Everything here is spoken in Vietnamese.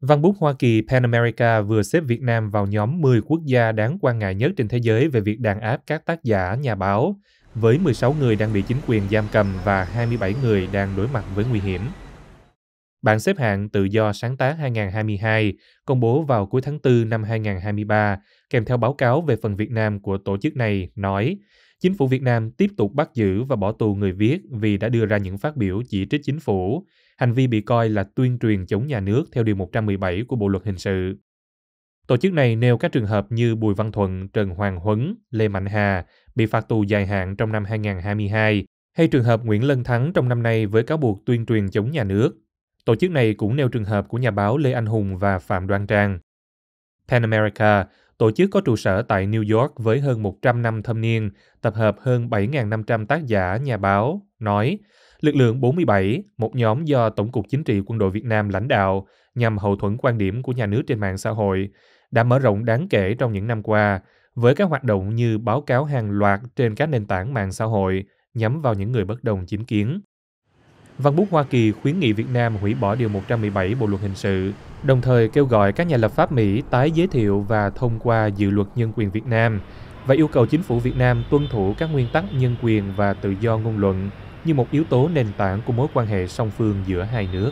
Văn bút Hoa Kỳ Pan America vừa xếp Việt Nam vào nhóm 10 quốc gia đáng quan ngại nhất trên thế giới về việc đàn áp các tác giả, nhà báo, với 16 người đang bị chính quyền giam cầm và 27 người đang đối mặt với nguy hiểm. Bảng xếp hạng tự do sáng tác 2022 công bố vào cuối tháng 4 năm 2023 kèm theo báo cáo về phần Việt Nam của tổ chức này nói chính phủ Việt Nam tiếp tục bắt giữ và bỏ tù người viết vì đã đưa ra những phát biểu chỉ trích chính phủ. Hành vi bị coi là tuyên truyền chống nhà nước theo Điều 117 của Bộ Luật Hình sự. Tổ chức này nêu các trường hợp như Bùi Văn Thuận, Trần Hoàng Huấn, Lê Mạnh Hà bị phạt tù dài hạn trong năm 2022, hay trường hợp Nguyễn Lân Thắng trong năm nay với cáo buộc tuyên truyền chống nhà nước. Tổ chức này cũng nêu trường hợp của nhà báo Lê Anh Hùng và Phạm Đoan Trang. Pan America, Tổ chức có trụ sở tại New York với hơn 100 năm thâm niên, tập hợp hơn 7.500 tác giả, nhà báo, nói Lực lượng 47, một nhóm do Tổng cục Chính trị Quân đội Việt Nam lãnh đạo nhằm hậu thuẫn quan điểm của nhà nước trên mạng xã hội, đã mở rộng đáng kể trong những năm qua với các hoạt động như báo cáo hàng loạt trên các nền tảng mạng xã hội nhắm vào những người bất đồng chính kiến. Văn bút Hoa Kỳ khuyến nghị Việt Nam hủy bỏ Điều 117 Bộ Luật Hình sự, đồng thời kêu gọi các nhà lập pháp Mỹ tái giới thiệu và thông qua Dự luật Nhân quyền Việt Nam và yêu cầu chính phủ Việt Nam tuân thủ các nguyên tắc nhân quyền và tự do ngôn luận như một yếu tố nền tảng của mối quan hệ song phương giữa hai nước.